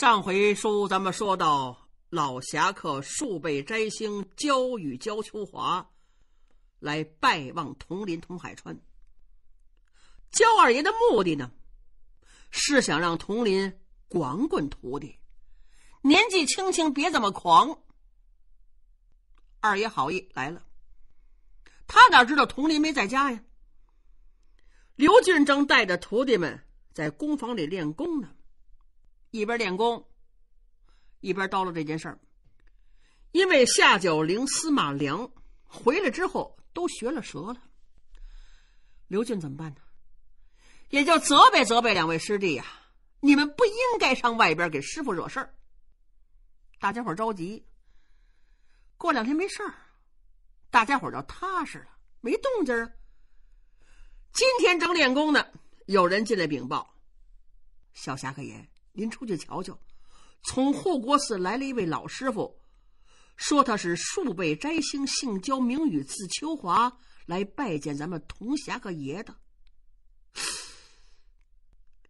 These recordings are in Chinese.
上回书咱们说到，老侠客数倍摘星焦与焦秋华来拜望佟林佟海川。焦二爷的目的呢，是想让佟林管棍徒弟年纪轻轻别这么狂。二爷好意来了，他哪知道佟林没在家呀？刘俊正带着徒弟们在工房里练功呢。一边练功，一边叨唠这件事儿。因为夏九龄、司马良回来之后都学了舌了。刘俊怎么办呢？也就责备责备两位师弟呀，你们不应该上外边给师傅惹事儿。大家伙着急，过两天没事儿，大家伙就踏实了，没动静啊。今天正练功呢，有人进来禀报：“小侠客爷。”您出去瞧瞧，从护国寺来了一位老师傅，说他是数辈摘星，姓焦，名宇，字秋华，来拜见咱们铜侠个爷的。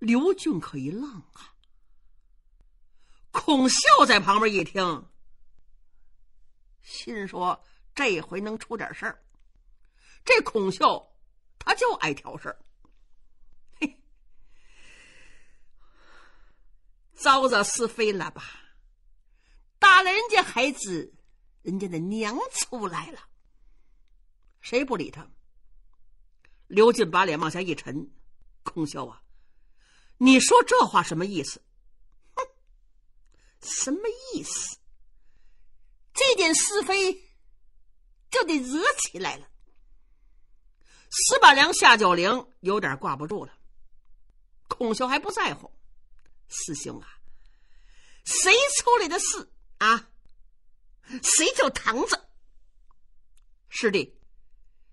刘俊可一愣啊！孔秀在旁边一听，心说这回能出点事儿。这孔秀他就爱挑事儿。招惹是非了吧？打了人家孩子，人家的娘出来了，谁不理他？刘进把脸往下一沉：“孔秀啊，你说这话什么意思？哼，什么意思？这点是非就得惹起来了。”司马良、下九龄有点挂不住了，孔秀还不在乎。师兄啊，谁出来的事啊？谁叫堂子？师弟，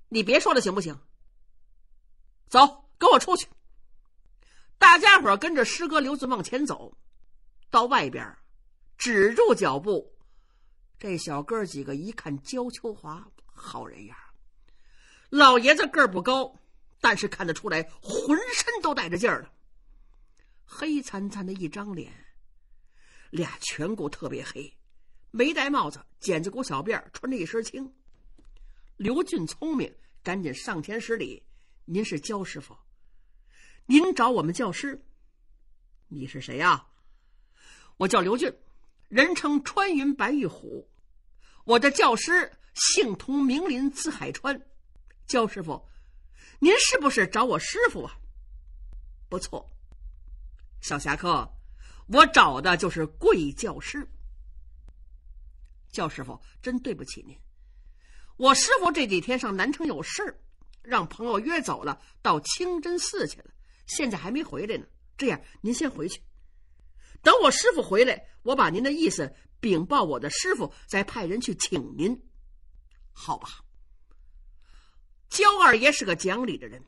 你别说了，行不行？走，跟我出去。大家伙跟着师哥刘子往前走，到外边儿止住脚步。这小哥几个一看焦秋华，好人样。老爷子个儿不高，但是看得出来，浑身都带着劲儿了。黑灿灿的一张脸，俩颧骨特别黑，没戴帽子，剪子骨小辫穿着一身青。刘俊聪明，赶紧上前施礼：“您是焦师傅，您找我们教师？你是谁呀？”“我叫刘俊，人称穿云白玉虎。我的教师姓童，名林，字海川。焦师傅，您是不是找我师傅啊？”“不错。”小侠客，我找的就是贵教师。教师傅，真对不起您，我师傅这几天上南城有事儿，让朋友约走了，到清真寺去了，现在还没回来呢。这样，您先回去，等我师傅回来，我把您的意思禀报我的师傅，再派人去请您，好吧？焦二爷是个讲理的人，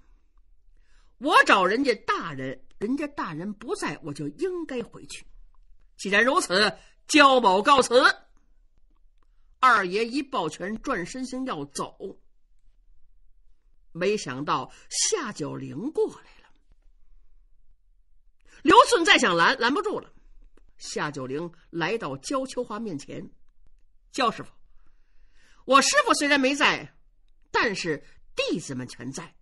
我找人家大人。人家大人不在，我就应该回去。既然如此，焦某告辞。二爷一抱拳，转身就要走。没想到夏九龄过来了。刘顺再想拦，拦不住了。夏九龄来到焦秋华面前：“焦师傅，我师傅虽然没在，但是弟子们全在。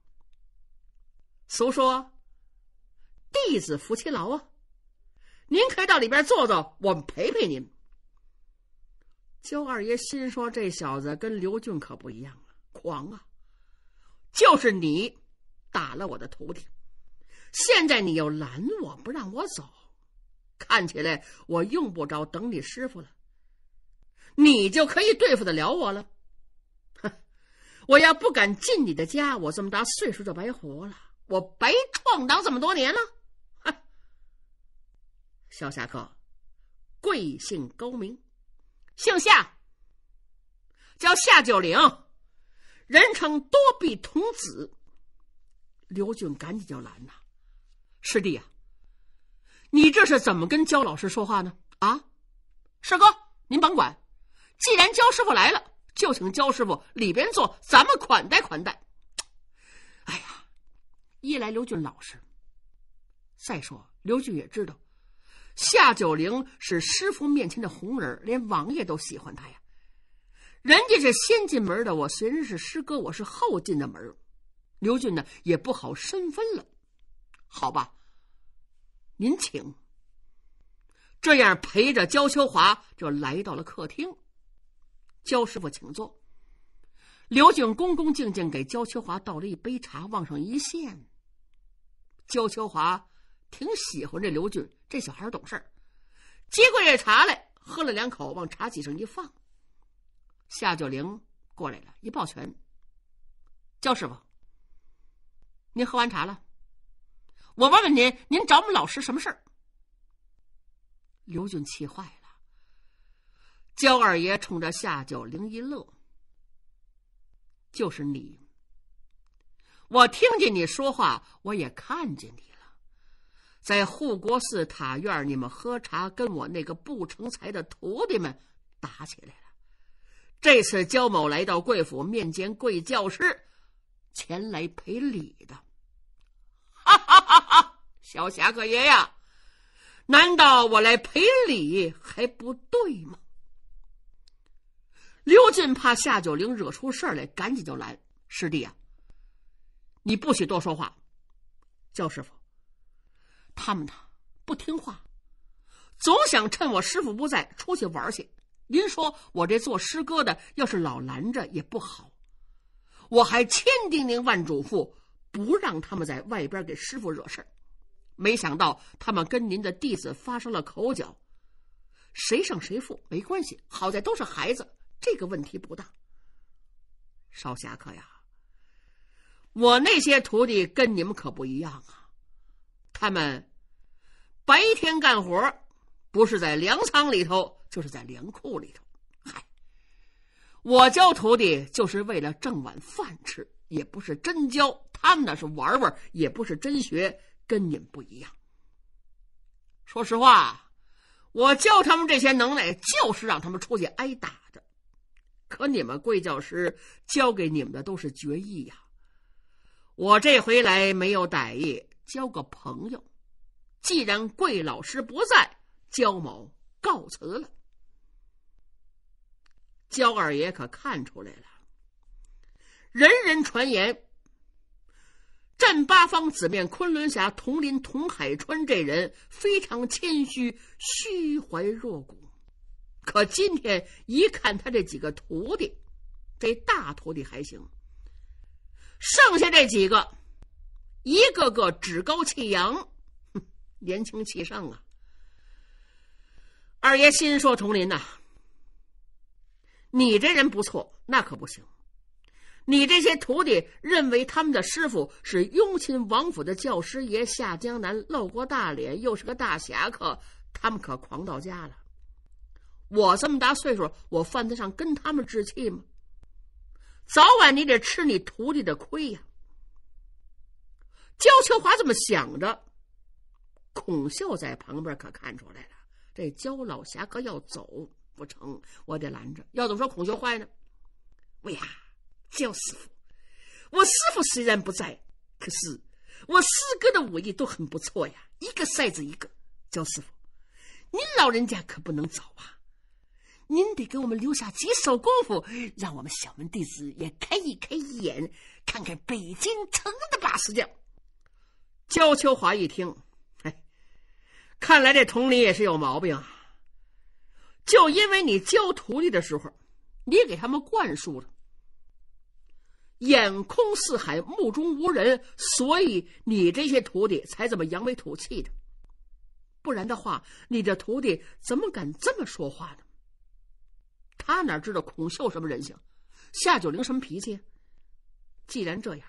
俗说。”弟子服其劳啊！您可以到里边坐坐，我们陪陪您。焦二爷心说：“这小子跟刘俊可不一样啊，狂啊！就是你打了我的徒弟，现在你又拦我不让我走，看起来我用不着等你师傅了，你就可以对付得了我了。哼！我要不敢进你的家，我这么大岁数就白活了，我白闯荡这么多年了。”小侠客，贵姓高明？姓夏，叫夏九龄，人称多臂童子。刘俊赶紧就拦呐：“师弟呀，你这是怎么跟焦老师说话呢？”啊，师哥，您甭管，既然焦师傅来了，就请焦师傅里边坐，咱们款待款待。哎呀，一来刘俊老实，再说刘俊也知道。夏九龄是师傅面前的红人，连王爷都喜欢他呀。人家是先进门的，我虽然是师哥，我是后进的门。刘俊呢也不好身分了，好吧。您请。这样陪着焦秋华就来到了客厅。焦师傅，请坐。刘俊恭恭敬敬给焦秋华倒了一杯茶，往上一献。焦秋华。挺喜欢这刘俊，这小孩懂事。接过这茶来，喝了两口，往茶几上一放。夏九龄过来了一抱拳：“焦师傅，您喝完茶了？我问问您，您找我们老师什么事儿？”刘俊气坏了。焦二爷冲着夏九龄一乐：“就是你，我听见你说话，我也看见你。”在护国寺塔院，你们喝茶，跟我那个不成才的徒弟们打起来了。这次焦某来到贵府面前跪教师，前来赔礼的。哈哈哈哈！小侠客爷呀，难道我来赔礼还不对吗？刘进怕夏九龄惹出事儿来，赶紧就来。师弟呀，你不许多说话，焦师傅。他们呐，不听话，总想趁我师傅不在出去玩去。您说我这做师哥的，要是老拦着也不好。我还千叮咛万嘱咐，不让他们在外边给师傅惹事儿。没想到他们跟您的弟子发生了口角，谁胜谁负没关系，好在都是孩子，这个问题不大。少侠客呀，我那些徒弟跟你们可不一样啊，他们。白天干活，不是在粮仓里头，就是在粮库里头。嗨，我教徒弟就是为了挣碗饭吃，也不是真教他们，那是玩玩，也不是真学，跟你们不一样。说实话，我教他们这些能耐，就是让他们出去挨打的。可你们贵教师教给你们的都是绝艺呀。我这回来没有歹意，交个朋友。既然贵老师不在，焦某告辞了。焦二爷可看出来了，人人传言，镇八方、紫面昆仑侠佟林、童海川这人非常谦虚、虚怀若谷，可今天一看他这几个徒弟，这大徒弟还行，剩下这几个，一个个趾高气扬。年轻气盛啊！二爷心说：“崇林呐，你这人不错，那可不行。你这些徒弟认为他们的师傅是雍亲王府的教师爷，下江南露过大脸，又是个大侠客，他们可狂到家了。我这么大岁数，我犯得上跟他们置气吗？早晚你得吃你徒弟的亏呀。”焦秋华这么想着。孔秀在旁边可看出来了，这焦老侠哥要走不成，我得拦着。要怎么说孔秀坏呢？喂呀，焦师傅，我师傅虽然不在，可是我师哥的武艺都很不错呀，一个赛子一个。焦师傅，您老人家可不能走啊，您得给我们留下几手功夫，让我们小门弟子也开一开眼，看看北京城的把式教。焦秋华一听。看来这佟林也是有毛病，就因为你教徒弟的时候，你给他们灌输了“眼空四海，目中无人”，所以你这些徒弟才这么扬眉吐气的。不然的话，你这徒弟怎么敢这么说话呢？他哪知道孔秀什么人性，夏九龄什么脾气？既然这样，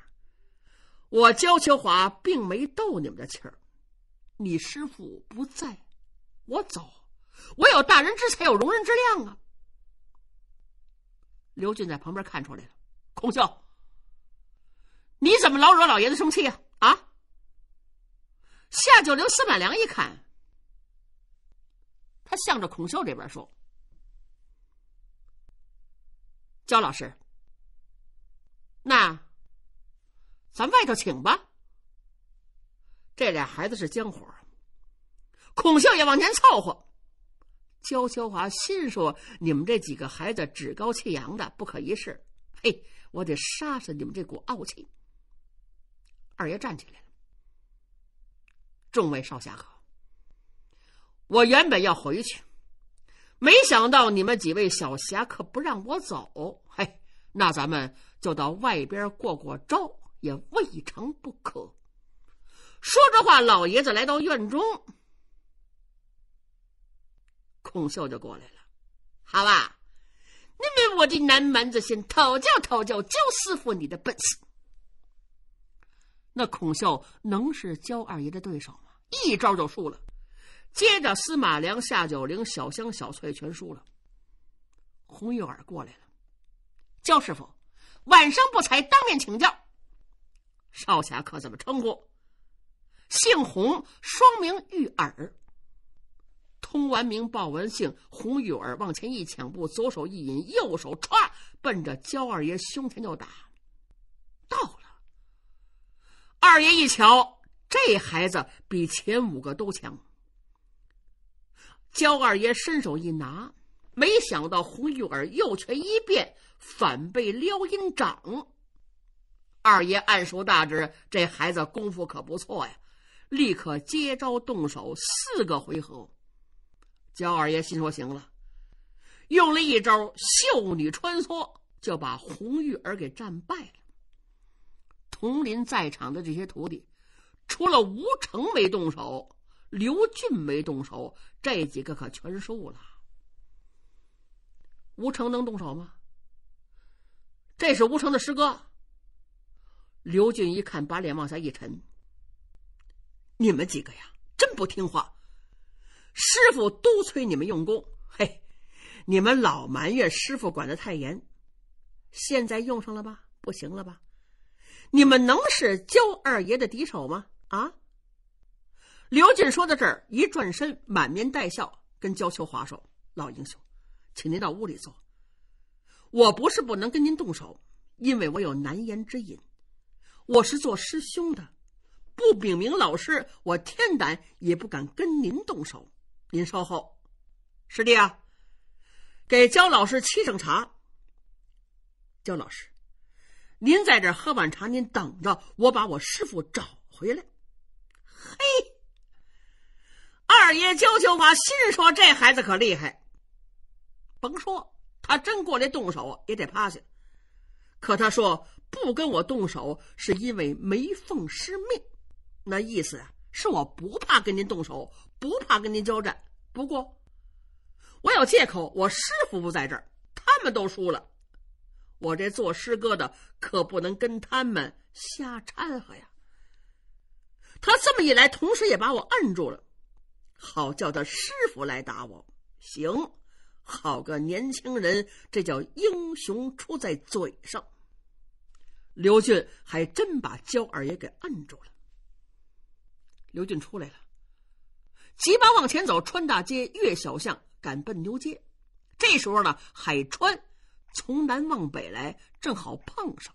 我焦秋华并没逗你们的气儿。你师傅不在，我走。我有大人之才，有容人之量啊。刘俊在旁边看出来了，孔秀，你怎么老惹老爷子生气啊？啊！夏九流司马良一看，他向着孔秀这边说：“焦老师，那咱外头请吧。”这俩孩子是江糊，孔秀也往前凑合。焦秋华心说：“你们这几个孩子趾高气扬的，不可一世。嘿，我得杀死你们这股傲气。”二爷站起来了，众位少侠客，我原本要回去，没想到你们几位小侠客不让我走。嘿，那咱们就到外边过过招，也未尝不可。说着话，老爷子来到院中，孔秀就过来了。好吧，你为我的南蛮子先讨教讨教焦师傅你的本事。那孔秀能是焦二爷的对手吗？一招就输了。接着，司马良、夏九龄、小香、小翠全输了。红玉儿过来了，焦师傅，晚生不才，当面请教。少侠可怎么称呼？姓洪，双名玉耳。通完名，报完姓，洪玉耳往前一抢步，左手一引，右手歘，奔着焦二爷胸前就打。到了，二爷一瞧，这孩子比前五个都强。焦二爷伸手一拿，没想到洪玉耳右拳一变，反被撩阴掌。二爷暗舒大指，这孩子功夫可不错呀。立刻接招动手，四个回合。焦二爷心说：“行了，用了一招‘秀女穿梭’，就把红玉儿给战败了。”同林在场的这些徒弟，除了吴成没动手，刘俊没动手，这几个可全输了。吴成能动手吗？这是吴成的师哥。刘俊一看，把脸往下一沉。你们几个呀，真不听话！师傅督促你们用功，嘿，你们老埋怨师傅管得太严。现在用上了吧？不行了吧？你们能是焦二爷的敌手吗？啊！刘进说到这儿，一转身，满面带笑，跟焦秋华说：“老英雄，请您到屋里坐。我不是不能跟您动手，因为我有难言之隐。我是做师兄的。”不禀明老师，我天胆也不敢跟您动手。您稍后，师弟啊，给焦老师沏上茶。焦老师，您在这喝碗茶，您等着我把我师傅找回来。嘿，二爷焦秋华心说这孩子可厉害，甭说他真过来动手也得趴下。可他说不跟我动手，是因为没奉师命。那意思啊，是我不怕跟您动手，不怕跟您交战。不过，我有借口，我师傅不在这儿，他们都输了，我这做师哥的可不能跟他们瞎掺和呀。他这么一来，同时也把我摁住了，好叫他师傅来打我。行，好个年轻人，这叫英雄出在嘴上。刘俊还真把焦二爷给摁住了。刘俊出来了，急忙往前走，穿大街，越小巷，赶奔牛街。这时候呢，海川从南往北来，正好碰上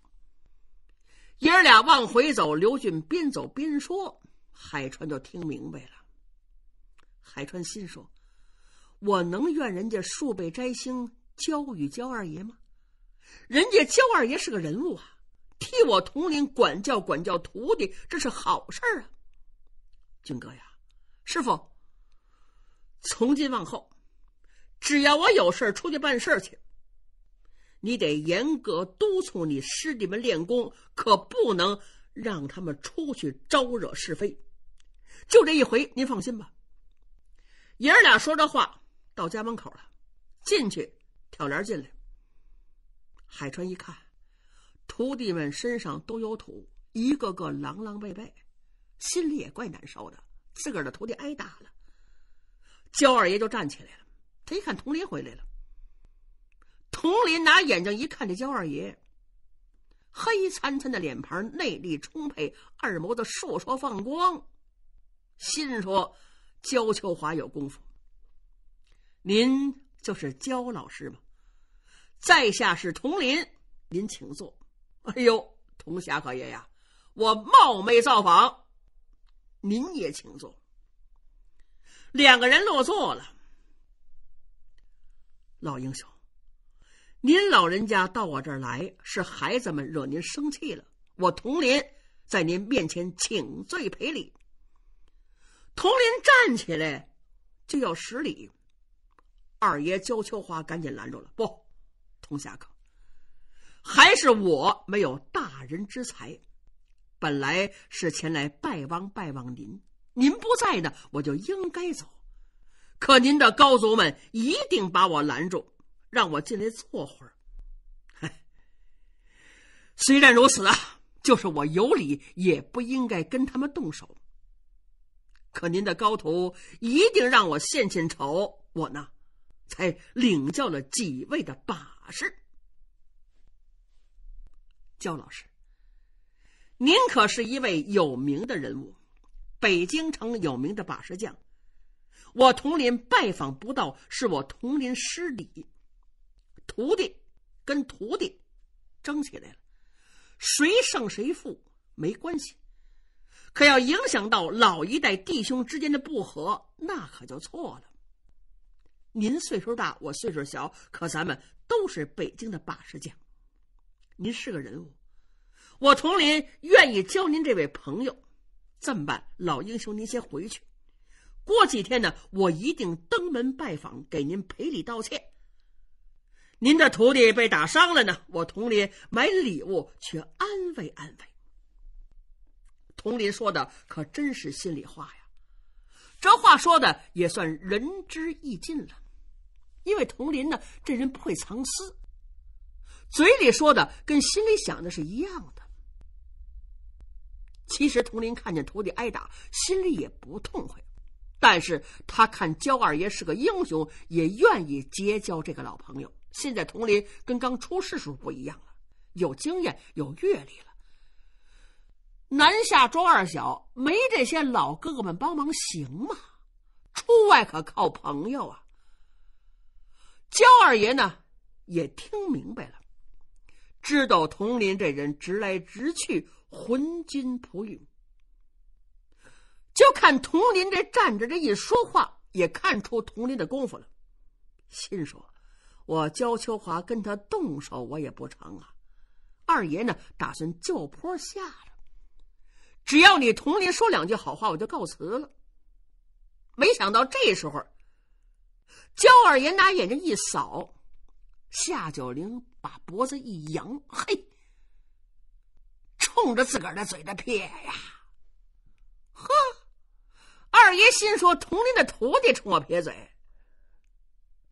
爷儿俩往回走。刘俊边走边说，海川就听明白了。海川心说：“我能怨人家数被摘星教与焦二爷吗？人家焦二爷是个人物啊，替我统领管教管教徒弟，这是好事啊。”军哥呀，师傅，从今往后，只要我有事出去办事去，你得严格督促你师弟们练功，可不能让他们出去招惹是非。就这一回，您放心吧。爷儿俩说这话到家门口了，进去挑帘进来。海川一看，徒弟们身上都有土，一个个狼狼狈狈。心里也怪难受的，自个儿的徒弟挨打了。焦二爷就站起来了，他一看佟林回来了。佟林拿眼睛一看，这焦二爷黑灿灿的脸盘，内力充沛，二眸子烁烁放光，心说焦秋华有功夫，您就是焦老师吗？在下是佟林，您请坐。哎呦，佟侠客爷呀，我冒昧造访。您也请坐。两个人落座了。老英雄，您老人家到我这儿来，是孩子们惹您生气了。我佟林在您面前请罪赔礼。佟林站起来就要施礼，二爷焦秋花赶紧拦住了。不，佟侠客，还是我没有大人之才。本来是前来拜望拜望您，您不在呢，我就应该走。可您的高足们一定把我拦住，让我进来坐会儿。虽然如此啊，就是我有理，也不应该跟他们动手。可您的高徒一定让我献献丑，我呢，才领教了几位的把式，焦老师。您可是一位有名的人物，北京城有名的把式匠。我佟林拜访不到，是我佟林失礼。徒弟跟徒弟争起来了，谁胜谁负没关系，可要影响到老一代弟兄之间的不和，那可就错了。您岁数大，我岁数小，可咱们都是北京的把式匠，您是个人物。我佟林愿意教您这位朋友，这么办？老英雄，您先回去。过几天呢，我一定登门拜访，给您赔礼道歉。您的徒弟被打伤了呢，我佟林买礼物去安慰安慰。佟林说的可真是心里话呀，这话说的也算仁至义尽了，因为佟林呢，这人不会藏私，嘴里说的跟心里想的是一样的。其实佟林看见徒弟挨打，心里也不痛快，但是他看焦二爷是个英雄，也愿意结交这个老朋友。现在佟林跟刚出世时候不一样了，有经验有阅历了。南下庄二小没这些老哥哥们帮忙行吗？出外可靠朋友啊。焦二爷呢也听明白了，知道佟林这人直来直去。浑金璞玉，就看佟林这站着这一说话，也看出佟林的功夫了。心说：“我焦秋华跟他动手，我也不成啊。”二爷呢，打算就坡下了。只要你佟林说两句好话，我就告辞了。没想到这时候，焦二爷拿眼睛一扫，夏九龄把脖子一扬，嘿。冲着自个儿的嘴的撇呀，呵，二爷心说：童林的徒弟冲我撇嘴，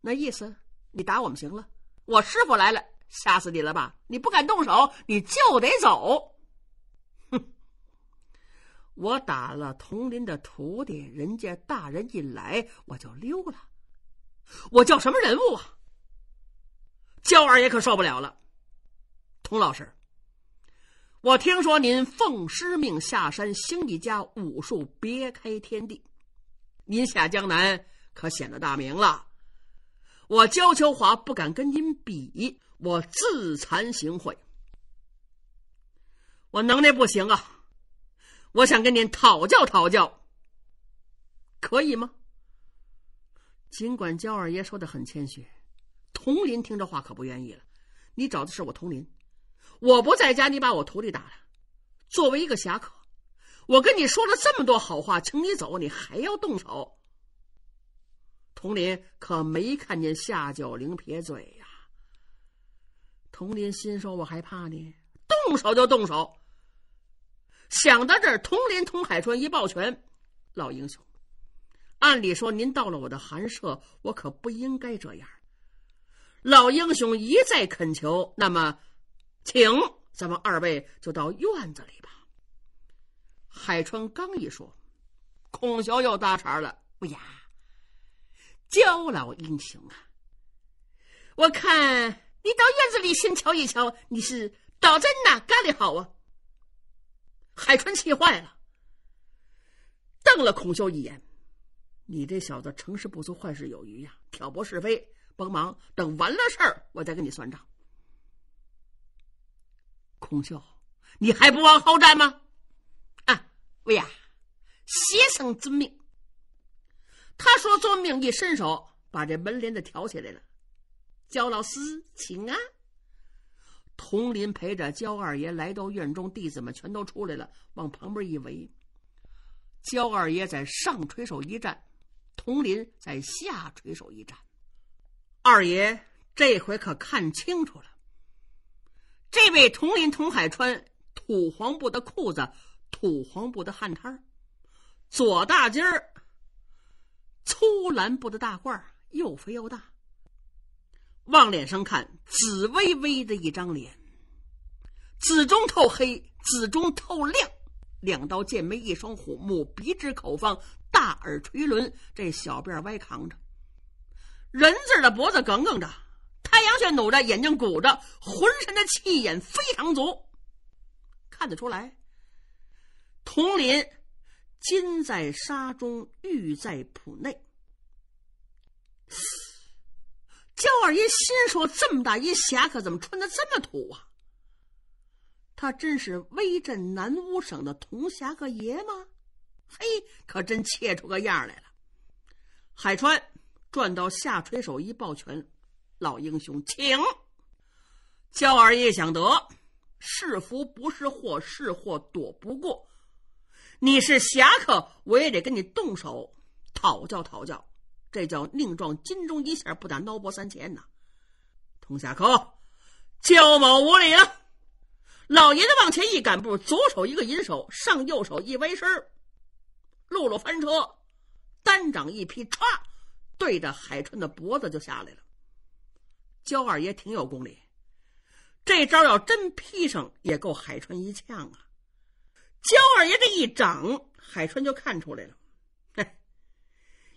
那意思，你打我们行了。我师傅来了，吓死你了吧？你不敢动手，你就得走。哼，我打了童林的徒弟，人家大人一来，我就溜了。我叫什么人物啊？焦二爷可受不了了，童老师。我听说您奉师命下山兴一家武术，别开天地。您下江南可显了大名了。我焦秋华不敢跟您比，我自惭形秽。我能耐不行啊，我想跟您讨教讨教，可以吗？尽管焦二爷说的很谦虚，佟林听这话可不愿意了。你找的是我佟林。我不在家，你把我徒弟打了。作为一个侠客，我跟你说了这么多好话，请你走，你还要动手？佟林可没看见夏九龄撇嘴呀。佟林心说：“我还怕你动手就动手。”想到这儿，佟林、佟海川一抱拳：“老英雄，按理说您到了我的寒舍，我可不应该这样。”老英雄一再恳求，那么。请咱们二位就到院子里吧。海川刚一说，孔秀又搭茬了：“不呀，焦老英雄啊，我看你到院子里先瞧一瞧，你是倒在哪干的好啊？”海川气坏了，瞪了孔秀一眼：“你这小子成事不足，坏事有余呀，挑拨是非，帮忙等完了事儿，我再跟你算账。”孔秀，你还不往后站吗？啊，魏呀，邪生遵命。他说：“遵命。”一伸手把这门帘子挑起来了。焦老四请安。佟林陪着焦二爷来到院中，弟子们全都出来了，往旁边一围。焦二爷在上垂手一站，佟林在下垂手一站。二爷这回可看清楚了。这位同林同海穿土黄布的裤子，土黄布的汗衫儿，左大襟儿，粗蓝布的大褂，又肥又大。往脸上看，紫微微的一张脸，紫中透黑，紫中透亮，两道剑眉，一双虎目，鼻直口方，大耳垂轮，这小辫歪扛着，人字的脖子梗梗着。太阳穴努着，眼睛鼓着，浑身的气焰非常足，看得出来。铜林金在沙中，玉在璞内。焦二爷心说：这么大一侠客，怎么穿的这么土啊？他真是威震南乌省的铜侠客爷吗？嘿，可真切出个样来了。海川转到下垂手，一抱拳。老英雄，请。焦二爷想得是福不是祸，是祸躲不过。你是侠客，我也得跟你动手讨教讨教。这叫宁撞金钟一下，不打孬伯三千呐。童下客，焦某无礼了。老爷子往前一赶步，左手一个银手，上右手一歪身露露翻车，单掌一劈，歘，对着海春的脖子就下来了。焦二爷挺有功力，这招要真劈上，也够海川一呛啊！焦二爷这一掌，海川就看出来了。嘿，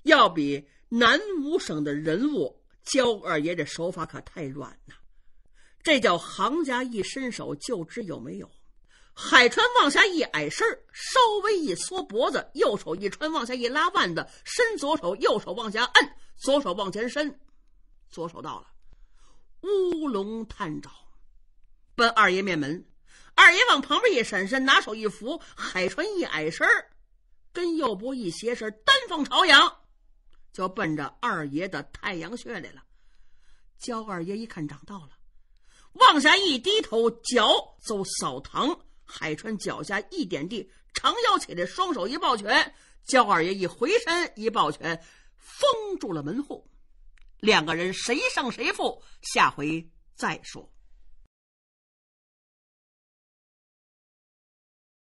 要比南五省的人物，焦二爷这手法可太软了。这叫行家一伸手就知有没有。海川往下一矮身，稍微一缩脖子，右手一穿往下一拉腕子，伸左手，右手往下摁，左手往前伸，左手到了。乌龙探爪，奔二爷面门。二爷往旁边一闪身，拿手一扶，海川一矮身跟右步一斜身，单凤朝阳，就奔着二爷的太阳穴来了。焦二爷一看长到了，往下一低头，脚走扫堂。海川脚下一点地，长腰起来，双手一抱拳。焦二爷一回身，一抱拳，封住了门户。两个人谁胜谁负，下回再说。